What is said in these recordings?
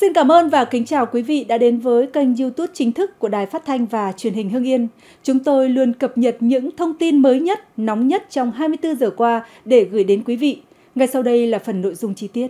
Xin cảm ơn và kính chào quý vị đã đến với kênh YouTube chính thức của Đài Phát thanh và Truyền hình Hưng Yên. Chúng tôi luôn cập nhật những thông tin mới nhất, nóng nhất trong 24 giờ qua để gửi đến quý vị. Ngay sau đây là phần nội dung chi tiết.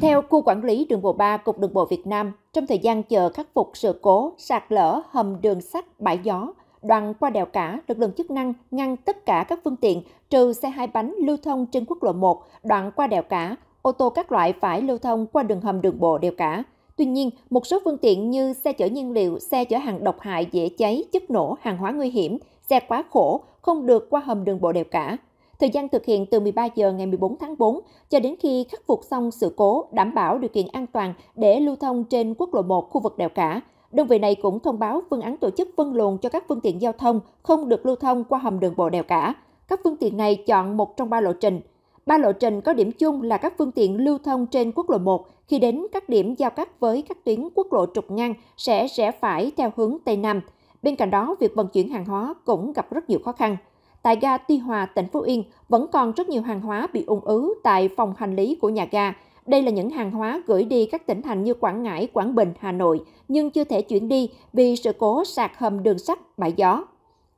Theo khu quản lý đường bộ 3 Cục Đường bộ Việt Nam, trong thời gian chờ khắc phục sự cố sạt lở hầm đường sắt bãi gió, đoạn qua đèo cả, lực lượng chức năng ngăn tất cả các phương tiện trừ xe hai bánh lưu thông trên quốc lộ 1 đoạn qua đèo cả ô tô các loại phải lưu thông qua đường hầm đường bộ đều cả. Tuy nhiên, một số phương tiện như xe chở nhiên liệu, xe chở hàng độc hại dễ cháy, chất nổ, hàng hóa nguy hiểm, xe quá khổ không được qua hầm đường bộ đều cả. Thời gian thực hiện từ 13 giờ ngày 14 tháng 4 cho đến khi khắc phục xong sự cố, đảm bảo điều kiện an toàn để lưu thông trên quốc lộ 1 khu vực đèo cả. Đơn vị này cũng thông báo phương án tổ chức phân luồng cho các phương tiện giao thông không được lưu thông qua hầm đường bộ đèo cả. Các phương tiện này chọn một trong ba lộ trình – Ba lộ trình có điểm chung là các phương tiện lưu thông trên quốc lộ 1 khi đến các điểm giao cắt với các tuyến quốc lộ trục ngang sẽ rẽ phải theo hướng Tây Nam. Bên cạnh đó, việc vận chuyển hàng hóa cũng gặp rất nhiều khó khăn. Tại ga Tuy Hòa, tỉnh Phú Yên, vẫn còn rất nhiều hàng hóa bị ung ứ tại phòng hành lý của nhà ga. Đây là những hàng hóa gửi đi các tỉnh thành như Quảng Ngãi, Quảng Bình, Hà Nội, nhưng chưa thể chuyển đi vì sự cố sạc hầm đường sắt, bãi gió.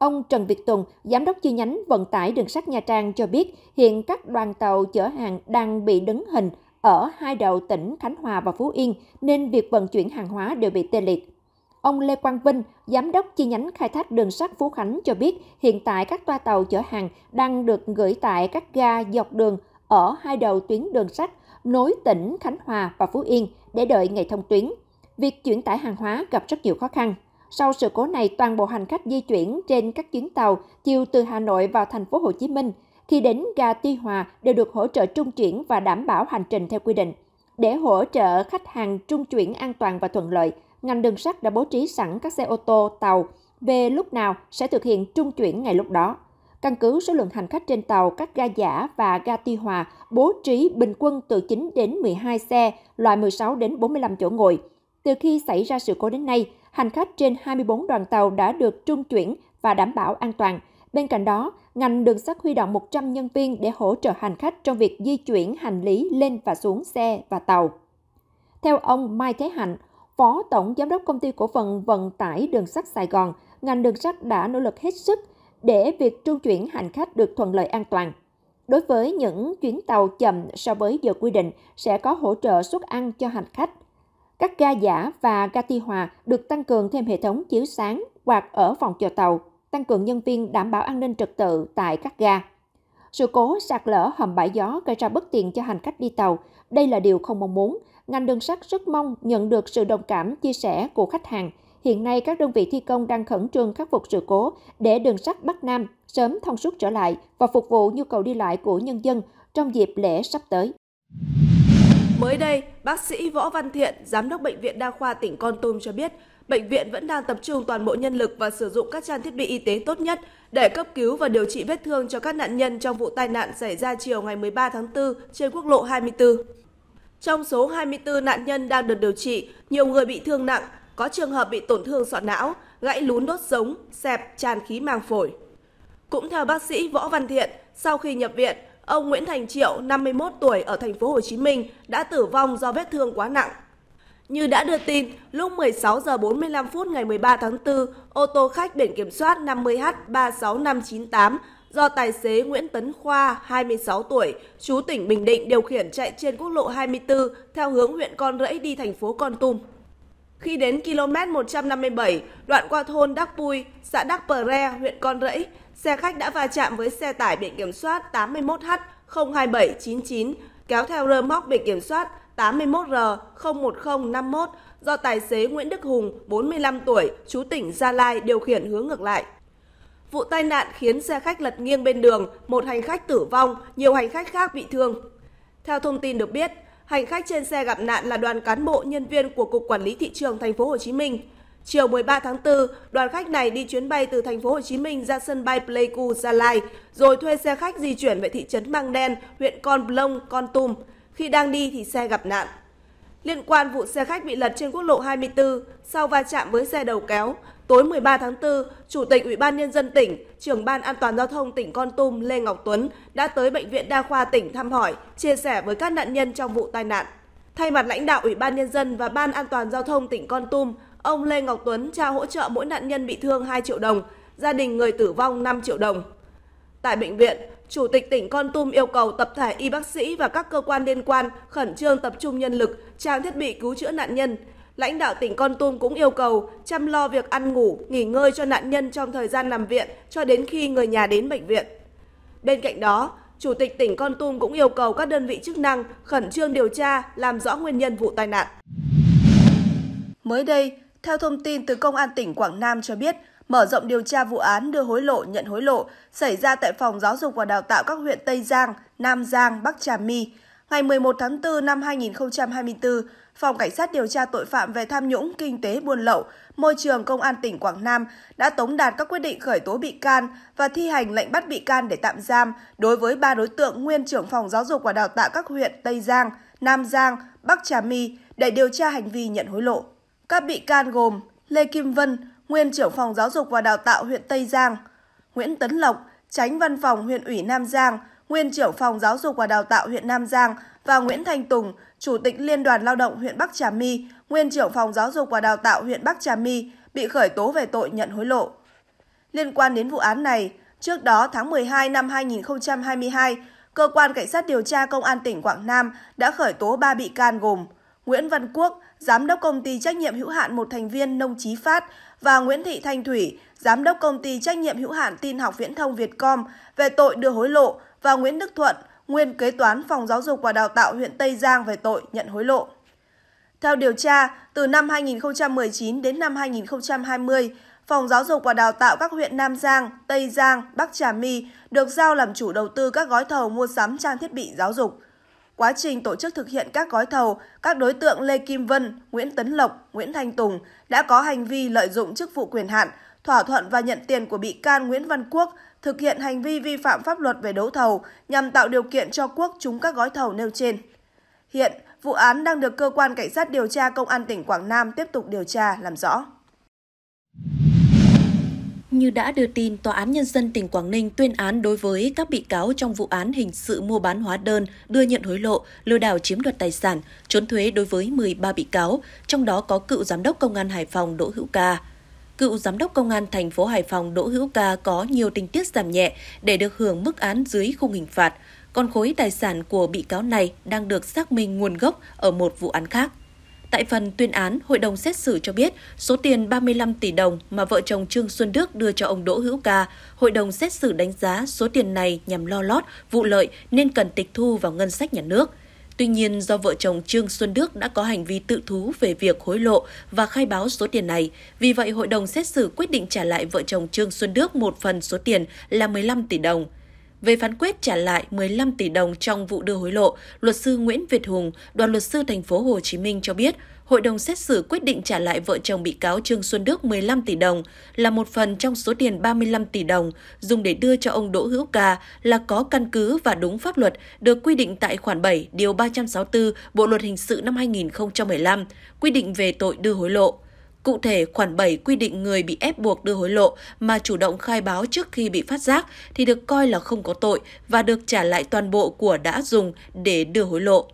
Ông Trần Việt Tùng, Giám đốc chi nhánh vận tải đường sắt Nha Trang cho biết hiện các đoàn tàu chở hàng đang bị đứng hình ở hai đầu tỉnh Khánh Hòa và Phú Yên nên việc vận chuyển hàng hóa đều bị tê liệt. Ông Lê Quang Vinh, Giám đốc chi nhánh khai thác đường sắt Phú Khánh cho biết hiện tại các toa tàu chở hàng đang được gửi tại các ga dọc đường ở hai đầu tuyến đường sắt nối tỉnh Khánh Hòa và Phú Yên để đợi ngày thông tuyến. Việc chuyển tải hàng hóa gặp rất nhiều khó khăn. Sau sự cố này, toàn bộ hành khách di chuyển trên các chuyến tàu chiều từ Hà Nội vào thành phố Hồ Chí Minh khi đến ga Tuy Hòa đều được hỗ trợ trung chuyển và đảm bảo hành trình theo quy định. Để hỗ trợ khách hàng trung chuyển an toàn và thuận lợi, ngành đường sắt đã bố trí sẵn các xe ô tô, tàu về lúc nào sẽ thực hiện trung chuyển ngày lúc đó. Căn cứ số lượng hành khách trên tàu, các ga giả và ga Tuy Hòa bố trí bình quân từ 9 đến 12 xe, loại 16 đến 45 chỗ ngồi. Từ khi xảy ra sự cố đến nay, hành khách trên 24 đoàn tàu đã được trung chuyển và đảm bảo an toàn. Bên cạnh đó, ngành đường sắt huy động 100 nhân viên để hỗ trợ hành khách trong việc di chuyển hành lý lên và xuống xe và tàu. Theo ông Mai Thế Hạnh, Phó Tổng Giám đốc Công ty Cổ phần Vận tải Đường sắt Sài Gòn, ngành đường sắt đã nỗ lực hết sức để việc trung chuyển hành khách được thuận lợi an toàn. Đối với những chuyến tàu chậm so với giờ quy định, sẽ có hỗ trợ suất ăn cho hành khách – các ga giả và ga ti hòa được tăng cường thêm hệ thống chiếu sáng hoặc ở phòng chờ tàu, tăng cường nhân viên đảm bảo an ninh trật tự tại các ga. Sự cố sạt lở hầm bãi gió gây ra bất tiện cho hành khách đi tàu. Đây là điều không mong muốn. Ngành đường sắt rất mong nhận được sự đồng cảm, chia sẻ của khách hàng. Hiện nay, các đơn vị thi công đang khẩn trương khắc phục sự cố để đường sắt Bắc Nam sớm thông suốt trở lại và phục vụ nhu cầu đi lại của nhân dân trong dịp lễ sắp tới. Mới đây, bác sĩ Võ Văn Thiện, giám đốc bệnh viện đa khoa tỉnh Con Tum cho biết, bệnh viện vẫn đang tập trung toàn bộ nhân lực và sử dụng các trang thiết bị y tế tốt nhất để cấp cứu và điều trị vết thương cho các nạn nhân trong vụ tai nạn xảy ra chiều ngày 13 tháng 4 trên quốc lộ 24. Trong số 24 nạn nhân đang được điều trị, nhiều người bị thương nặng, có trường hợp bị tổn thương sọ não, gãy lún đốt sống, xẹp, tràn khí màng phổi. Cũng theo bác sĩ Võ Văn Thiện, sau khi nhập viện, ông Nguyễn Thành Triệu, 51 tuổi ở thành phố Hồ Chí Minh đã tử vong do vết thương quá nặng. Như đã đưa tin, lúc 16 giờ 45 phút ngày 13 tháng 4, ô tô khách biển kiểm soát 50H36598 do tài xế Nguyễn Tấn Khoa, 26 tuổi, chú tỉnh Bình Định điều khiển chạy trên quốc lộ 24 theo hướng huyện Con Rẫy đi thành phố Con Tum. Khi đến km 157, đoạn qua thôn Đắc Pui, xã Đắc Pờ Re, huyện Con Rẫy, Xe khách đã va chạm với xe tải biển kiểm soát 81H02799 kéo theo rơ móc biển kiểm soát 81R01051 do tài xế Nguyễn Đức Hùng, 45 tuổi, chú tỉnh Gia Lai điều khiển hướng ngược lại. Vụ tai nạn khiến xe khách lật nghiêng bên đường, một hành khách tử vong, nhiều hành khách khác bị thương. Theo thông tin được biết, hành khách trên xe gặp nạn là đoàn cán bộ nhân viên của cục quản lý thị trường thành phố Hồ Chí Minh. Chiều 13 tháng 4, đoàn khách này đi chuyến bay từ thành phố Hồ Chí Minh ra sân bay Pleiku, Gia Lai, rồi thuê xe khách di chuyển về thị trấn Mang Đen, huyện Con Plong, Con Tum. Khi đang đi thì xe gặp nạn. Liên quan vụ xe khách bị lật trên quốc lộ 24 sau va chạm với xe đầu kéo, tối 13 tháng 4, Chủ tịch Ủy ban Nhân dân tỉnh, trưởng Ban An toàn Giao thông tỉnh Con Tum Lê Ngọc Tuấn đã tới Bệnh viện Đa khoa tỉnh thăm hỏi, chia sẻ với các nạn nhân trong vụ tai nạn. Thay mặt lãnh đạo Ủy ban Nhân dân và Ban An toàn Giao thông tỉnh Con Tum, Ông Lê Ngọc Tuấn trao hỗ trợ mỗi nạn nhân bị thương 2 triệu đồng, gia đình người tử vong 5 triệu đồng. Tại bệnh viện, Chủ tịch tỉnh Con Tum yêu cầu tập thể y bác sĩ và các cơ quan liên quan khẩn trương tập trung nhân lực, trang thiết bị cứu chữa nạn nhân. Lãnh đạo tỉnh Con Tum cũng yêu cầu chăm lo việc ăn ngủ, nghỉ ngơi cho nạn nhân trong thời gian nằm viện cho đến khi người nhà đến bệnh viện. Bên cạnh đó, Chủ tịch tỉnh Con Tum cũng yêu cầu các đơn vị chức năng khẩn trương điều tra, làm rõ nguyên nhân vụ tai nạn. Mới đây, theo thông tin từ Công an tỉnh Quảng Nam cho biết, mở rộng điều tra vụ án đưa hối lộ, nhận hối lộ xảy ra tại Phòng Giáo dục và Đào tạo các huyện Tây Giang, Nam Giang, Bắc Trà My. Ngày 11 tháng 4 năm 2024, Phòng Cảnh sát điều tra tội phạm về tham nhũng, kinh tế, buôn lậu, môi trường Công an tỉnh Quảng Nam đã tống đạt các quyết định khởi tố bị can và thi hành lệnh bắt bị can để tạm giam đối với ba đối tượng nguyên trưởng Phòng Giáo dục và Đào tạo các huyện Tây Giang, Nam Giang, Bắc Trà My để điều tra hành vi nhận hối lộ. Các bị can gồm Lê Kim Vân, nguyên trưởng phòng giáo dục và đào tạo huyện Tây Giang, Nguyễn Tấn Lộc, tránh văn phòng huyện ủy Nam Giang, nguyên trưởng phòng giáo dục và đào tạo huyện Nam Giang và Nguyễn Thanh Tùng, chủ tịch Liên đoàn Lao động huyện Bắc Trà My, nguyên trưởng phòng giáo dục và đào tạo huyện Bắc Trà My bị khởi tố về tội nhận hối lộ. Liên quan đến vụ án này, trước đó tháng 12 năm 2022, cơ quan cảnh sát điều tra công an tỉnh Quảng Nam đã khởi tố 3 bị can gồm Nguyễn Văn Quốc, giám đốc công ty trách nhiệm hữu hạn một thành viên Nông Chí Phát và Nguyễn Thị Thanh Thủy, giám đốc công ty trách nhiệm hữu hạn Tin học Viễn thông Vietcom về tội đưa hối lộ và Nguyễn Đức Thuận, nguyên kế toán phòng giáo dục và đào tạo huyện Tây Giang về tội nhận hối lộ. Theo điều tra, từ năm 2019 đến năm 2020, Phòng Giáo dục và Đào tạo các huyện Nam Giang, Tây Giang, Bắc Trà My được giao làm chủ đầu tư các gói thầu mua sắm trang thiết bị giáo dục quá trình tổ chức thực hiện các gói thầu, các đối tượng Lê Kim Vân, Nguyễn Tấn Lộc, Nguyễn Thanh Tùng đã có hành vi lợi dụng chức vụ quyền hạn, thỏa thuận và nhận tiền của bị can Nguyễn Văn Quốc thực hiện hành vi vi phạm pháp luật về đấu thầu nhằm tạo điều kiện cho Quốc trúng các gói thầu nêu trên. Hiện, vụ án đang được cơ quan cảnh sát điều tra công an tỉnh Quảng Nam tiếp tục điều tra làm rõ. Như đã đưa tin, Tòa án Nhân dân tỉnh Quảng Ninh tuyên án đối với các bị cáo trong vụ án hình sự mua bán hóa đơn, đưa nhận hối lộ, lừa đảo chiếm đoạt tài sản, trốn thuế đối với 13 bị cáo, trong đó có cựu giám đốc công an Hải Phòng Đỗ Hữu Ca. Cựu giám đốc công an thành phố Hải Phòng Đỗ Hữu Ca có nhiều tình tiết giảm nhẹ để được hưởng mức án dưới khung hình phạt, còn khối tài sản của bị cáo này đang được xác minh nguồn gốc ở một vụ án khác. Tại phần tuyên án, hội đồng xét xử cho biết số tiền 35 tỷ đồng mà vợ chồng Trương Xuân Đức đưa cho ông Đỗ Hữu Ca, hội đồng xét xử đánh giá số tiền này nhằm lo lót, vụ lợi nên cần tịch thu vào ngân sách nhà nước. Tuy nhiên, do vợ chồng Trương Xuân Đức đã có hành vi tự thú về việc hối lộ và khai báo số tiền này, vì vậy hội đồng xét xử quyết định trả lại vợ chồng Trương Xuân Đức một phần số tiền là 15 tỷ đồng. Về phán quyết trả lại 15 tỷ đồng trong vụ đưa hối lộ, luật sư Nguyễn Việt Hùng, đoàn luật sư thành phố Hồ Chí Minh cho biết, hội đồng xét xử quyết định trả lại vợ chồng bị cáo Trương Xuân Đức 15 tỷ đồng là một phần trong số tiền 35 tỷ đồng dùng để đưa cho ông Đỗ Hữu Ca là có căn cứ và đúng pháp luật được quy định tại khoản 7 điều 364 Bộ luật hình sự năm 2015 quy định về tội đưa hối lộ. Cụ thể, khoản 7 quy định người bị ép buộc đưa hối lộ mà chủ động khai báo trước khi bị phát giác thì được coi là không có tội và được trả lại toàn bộ của đã dùng để đưa hối lộ.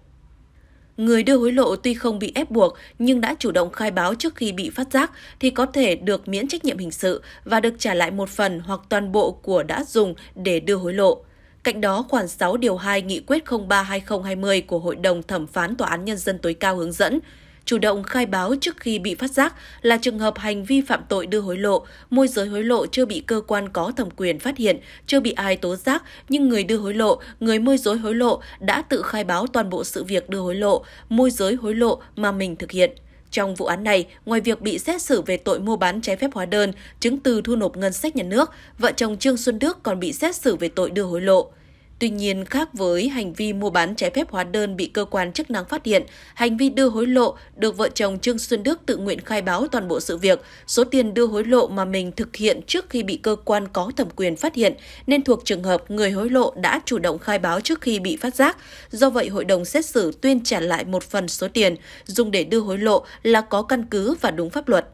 Người đưa hối lộ tuy không bị ép buộc nhưng đã chủ động khai báo trước khi bị phát giác thì có thể được miễn trách nhiệm hình sự và được trả lại một phần hoặc toàn bộ của đã dùng để đưa hối lộ. Cạnh đó, khoản 6 điều 2 Nghị quyết 03-2020 của Hội đồng Thẩm phán Tòa án Nhân dân tối cao hướng dẫn, chủ động khai báo trước khi bị phát giác là trường hợp hành vi phạm tội đưa hối lộ, môi giới hối lộ chưa bị cơ quan có thẩm quyền phát hiện, chưa bị ai tố giác, nhưng người đưa hối lộ, người môi giới hối lộ đã tự khai báo toàn bộ sự việc đưa hối lộ, môi giới hối lộ mà mình thực hiện. Trong vụ án này, ngoài việc bị xét xử về tội mua bán trái phép hóa đơn, chứng từ thu nộp ngân sách nhà nước, vợ chồng Trương Xuân Đức còn bị xét xử về tội đưa hối lộ. Tuy nhiên, khác với hành vi mua bán trái phép hóa đơn bị cơ quan chức năng phát hiện, hành vi đưa hối lộ được vợ chồng Trương Xuân Đức tự nguyện khai báo toàn bộ sự việc. Số tiền đưa hối lộ mà mình thực hiện trước khi bị cơ quan có thẩm quyền phát hiện nên thuộc trường hợp người hối lộ đã chủ động khai báo trước khi bị phát giác. Do vậy, hội đồng xét xử tuyên trả lại một phần số tiền dùng để đưa hối lộ là có căn cứ và đúng pháp luật.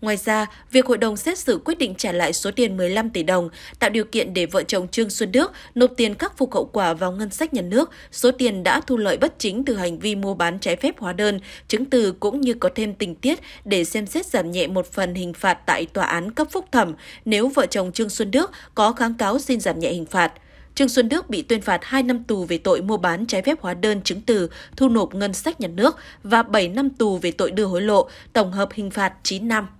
Ngoài ra, việc hội đồng xét xử quyết định trả lại số tiền 15 tỷ đồng tạo điều kiện để vợ chồng Trương Xuân Đức nộp tiền khắc phục hậu quả vào ngân sách nhà nước, số tiền đã thu lợi bất chính từ hành vi mua bán trái phép hóa đơn, chứng từ cũng như có thêm tình tiết để xem xét giảm nhẹ một phần hình phạt tại tòa án cấp phúc thẩm nếu vợ chồng Trương Xuân Đức có kháng cáo xin giảm nhẹ hình phạt. Trương Xuân Đức bị tuyên phạt 2 năm tù về tội mua bán trái phép hóa đơn chứng từ thu nộp ngân sách nhà nước và 7 năm tù về tội đưa hối lộ, tổng hợp hình phạt 9 năm.